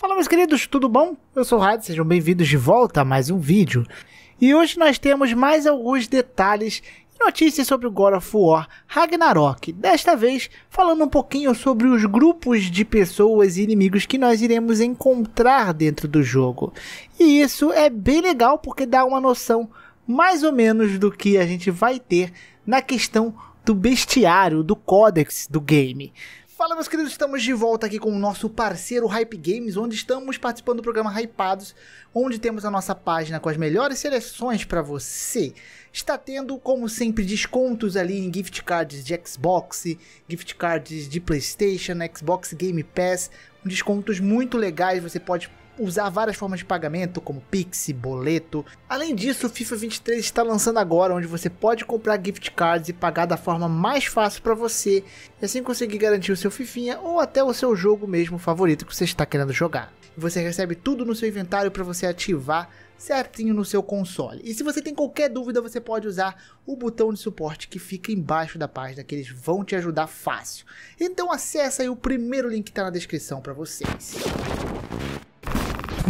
Fala meus queridos, tudo bom? Eu sou o Rádio, sejam bem-vindos de volta a mais um vídeo. E hoje nós temos mais alguns detalhes e notícias sobre o God of War Ragnarok. Desta vez falando um pouquinho sobre os grupos de pessoas e inimigos que nós iremos encontrar dentro do jogo. E isso é bem legal porque dá uma noção mais ou menos do que a gente vai ter na questão do bestiário, do códex do game. Fala meus queridos, estamos de volta aqui com o nosso parceiro Hype Games, onde estamos participando do programa Hypados, onde temos a nossa página com as melhores seleções para você. Está tendo, como sempre, descontos ali em gift cards de Xbox, gift cards de PlayStation, Xbox Game Pass, descontos muito legais, você pode usar várias formas de pagamento, como Pix, boleto. Além disso, o FIFA 23 está lançando agora, onde você pode comprar gift cards e pagar da forma mais fácil para você, e assim conseguir garantir o seu Fifinha ou até o seu jogo mesmo favorito que você está querendo jogar. Você recebe tudo no seu inventário para você ativar certinho no seu console. E se você tem qualquer dúvida, você pode usar o botão de suporte que fica embaixo da página, que eles vão te ajudar fácil. Então acessa aí o primeiro link que está na descrição para vocês.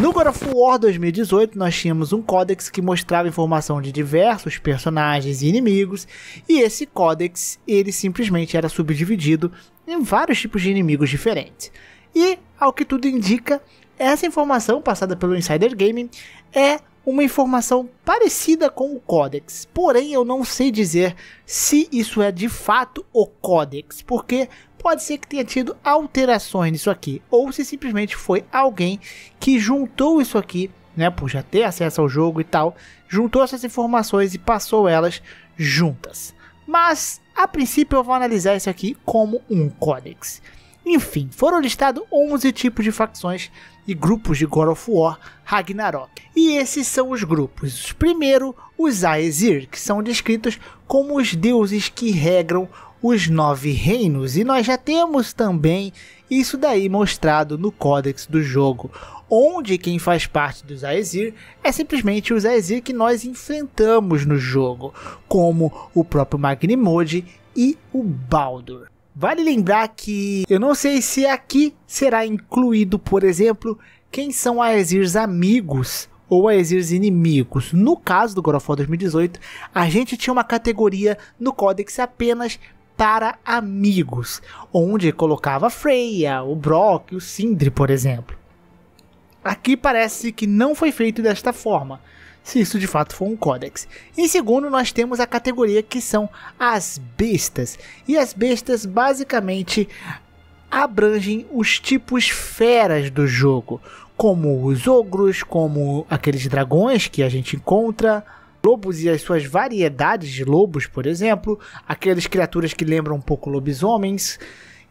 No God of War 2018, nós tínhamos um códex que mostrava informação de diversos personagens e inimigos, e esse códex ele simplesmente era subdividido em vários tipos de inimigos diferentes. E, ao que tudo indica, essa informação passada pelo Insider Gaming é uma informação parecida com o códex Porém, eu não sei dizer se isso é de fato o códex porque pode ser que tenha tido alterações nisso aqui, ou se simplesmente foi alguém que juntou isso aqui, né, por já ter acesso ao jogo e tal, juntou essas informações e passou elas juntas. Mas a princípio eu vou analisar isso aqui como um códex. Enfim, foram listados 11 tipos de facções e grupos de God of War Ragnarok. E esses são os grupos. Primeiro, os Aesir, que são descritos como os deuses que regram os nove reinos, e nós já temos também isso daí mostrado no códex do jogo, onde quem faz parte dos Aesir é simplesmente os Aesir que nós enfrentamos no jogo, como o próprio Magnimod e o Baldur. Vale lembrar que eu não sei se aqui será incluído, por exemplo, quem são Aesirs amigos ou Aesirs inimigos. No caso do God of War 2018, a gente tinha uma categoria no códex apenas para amigos, onde colocava Freya, o Brock, o Sindri, por exemplo. Aqui parece que não foi feito desta forma, se isso de fato for um códex. Em segundo, nós temos a categoria que são as bestas, e as bestas basicamente abrangem os tipos feras do jogo, como os ogros, como aqueles dragões que a gente encontra, lobos e as suas variedades de lobos, por exemplo, aquelas criaturas que lembram um pouco lobisomens.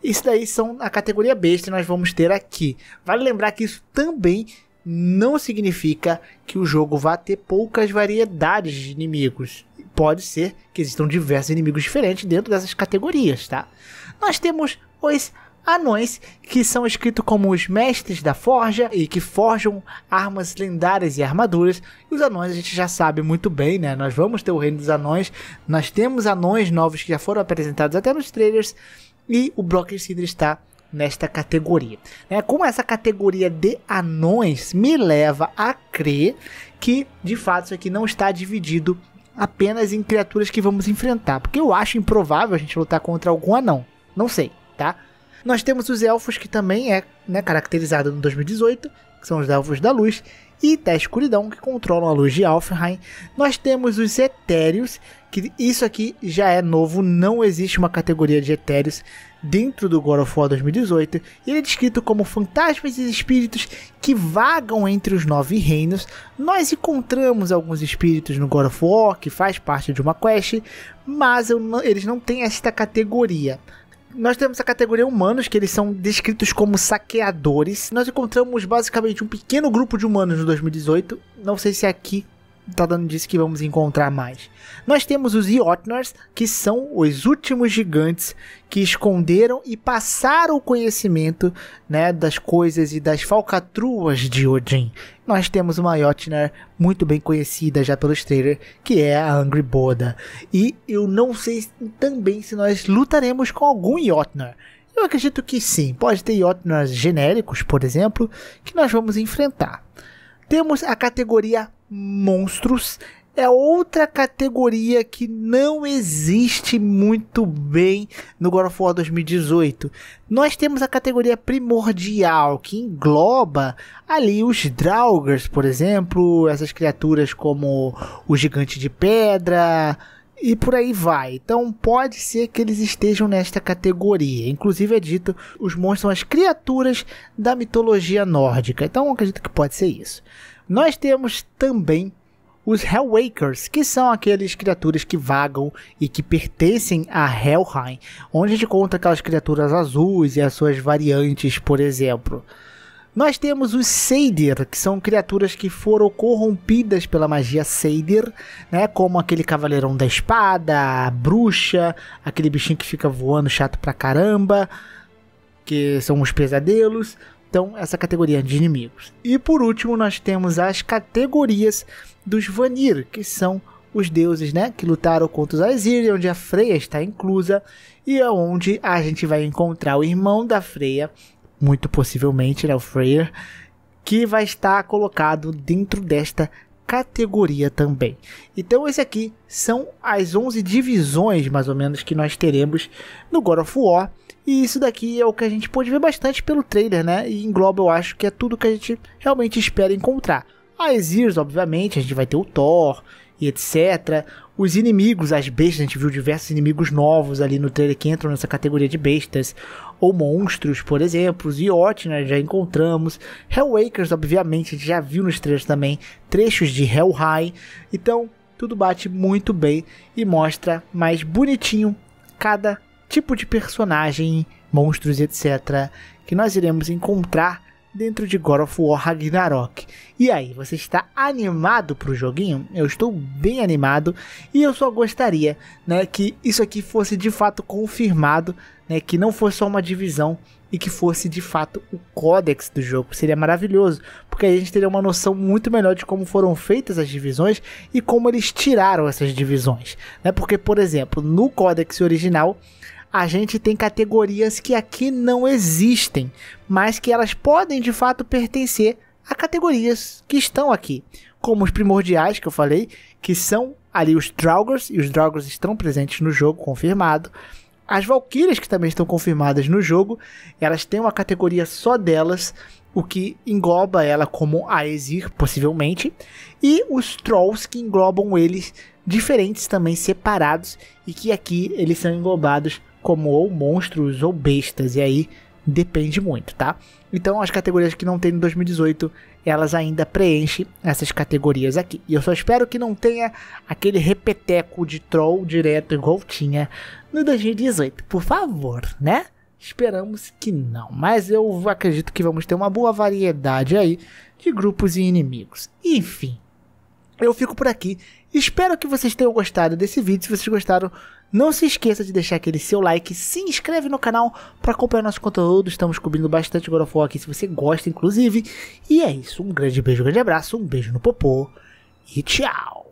Isso daí são a categoria besta nós vamos ter aqui. Vale lembrar que isso também não significa que o jogo vá ter poucas variedades de inimigos. Pode ser que existam diversos inimigos diferentes dentro dessas categorias, tá? Nós temos os anões que são escritos como os mestres da forja e que forjam armas lendárias e armaduras. E os anões a gente já sabe muito bem, né? Nós vamos ter o reino dos anões, nós temos anões novos que já foram apresentados até nos trailers e o Brock Cinder está nesta categoria. Né? Como essa categoria de anões me leva a crer que, de fato, isso aqui não está dividido apenas em criaturas que vamos enfrentar, porque eu acho improvável a gente lutar contra algum anão. Não sei, tá? Nós temos os elfos, que também é né, caracterizado no 2018, que são os elfos da luz, e da escuridão, que controlam a luz de Alfheim. Nós temos os etéreos, que isso aqui já é novo, não existe uma categoria de etéreos dentro do God of War 2018. Ele é descrito como fantasmas e espíritos que vagam entre os nove reinos. Nós encontramos alguns espíritos no God of War, que faz parte de uma quest, mas eles não têm esta categoria. Nós temos a categoria humanos, que eles são descritos como saqueadores. Nós encontramos basicamente um pequeno grupo de humanos no 2018. Não sei se é aqui tá dando disso que vamos encontrar mais. Nós temos os Jotnars, que são os últimos gigantes que esconderam e passaram o conhecimento né, das coisas e das falcatruas de Odin. Nós temos uma Jotnar muito bem conhecida já pelos trailers, que é a Angry Boda. E eu não sei também se nós lutaremos com algum Jotnar. Eu acredito que sim, pode ter Jotnars genéricos, por exemplo, que nós vamos enfrentar. Temos a categoria monstros é outra categoria que não existe muito bem no God of War 2018. Nós temos a categoria primordial, que engloba ali os Draugrs, por exemplo, essas criaturas como o gigante de pedra, e por aí vai. Então pode ser que eles estejam nesta categoria. Inclusive é dito, os monstros são as criaturas da mitologia nórdica. Então acredito que pode ser isso. Nós temos também os Hellwakers, que são aqueles criaturas que vagam e que pertencem a Helheim, onde a gente conta aquelas criaturas azuis e as suas variantes, por exemplo. Nós temos os Seidir, que são criaturas que foram corrompidas pela magia Seidir, né? Como aquele cavaleirão da espada, a bruxa, aquele bichinho que fica voando chato pra caramba, que são os pesadelos. Então, essa categoria de inimigos. E por último, nós temos as categorias dos Vanir, que são os deuses, né, que lutaram contra os Aesir, onde a Freya está inclusa e é onde a gente vai encontrar o irmão da Freya, muito possivelmente, né, o Freyr, que vai estar colocado dentro desta categoria também. Então esse aqui são as 11 divisões mais ou menos que nós teremos no God of War. E isso daqui é o que a gente pode ver bastante pelo trailer, né? E engloba, eu acho que é tudo que a gente realmente espera encontrar. A Exir, obviamente, a gente vai ter o Thor e etc os inimigos, as bestas, a gente viu diversos inimigos novos ali no trailer que entram nessa categoria de bestas, ou monstros, por exemplo, e Otner né, já encontramos, Hellwakers, obviamente, a gente já viu nos trailers também, trechos de Hell High, então tudo bate muito bem e mostra mais bonitinho cada tipo de personagem, monstros, etc., que nós iremos encontrar dentro de God of War Ragnarok. E aí, você está animado para o joguinho? Eu estou bem animado e eu só gostaria né, que isso aqui fosse de fato confirmado, né, que não fosse só uma divisão e que fosse de fato o códex do jogo. Seria maravilhoso, porque aí a gente teria uma noção muito melhor de como foram feitas as divisões e como eles tiraram essas divisões. Né? Porque, por exemplo, no códex original a gente tem categorias que aqui não existem, mas que elas podem de fato pertencer a categorias que estão aqui, como os primordiais que eu falei, que são ali os Draugrs, e os Draugrs estão presentes no jogo, confirmado. As Valkyrias, que também estão confirmadas no jogo, elas têm uma categoria só delas, o que engloba ela como Aesir, possivelmente, e os Trolls, que englobam eles diferentes também, separados, e que aqui eles são englobados como ou monstros ou bestas, e aí depende muito, tá? Então as categorias que não tem em 2018, elas ainda preenchem essas categorias aqui. E eu só espero que não tenha aquele repeteco de troll direto igual tinha no 2018, por favor, né? Esperamos que não, mas eu acredito que vamos ter uma boa variedade aí de grupos e inimigos. Enfim, eu fico por aqui. Espero que vocês tenham gostado desse vídeo. Se vocês gostaram, não se esqueça de deixar aquele seu like. Se inscreve no canal para acompanhar nosso conteúdo. Estamos cobrindo bastante God of War aqui, se você gosta, inclusive. E é isso. Um grande beijo, um grande abraço. Um beijo no popô. E tchau.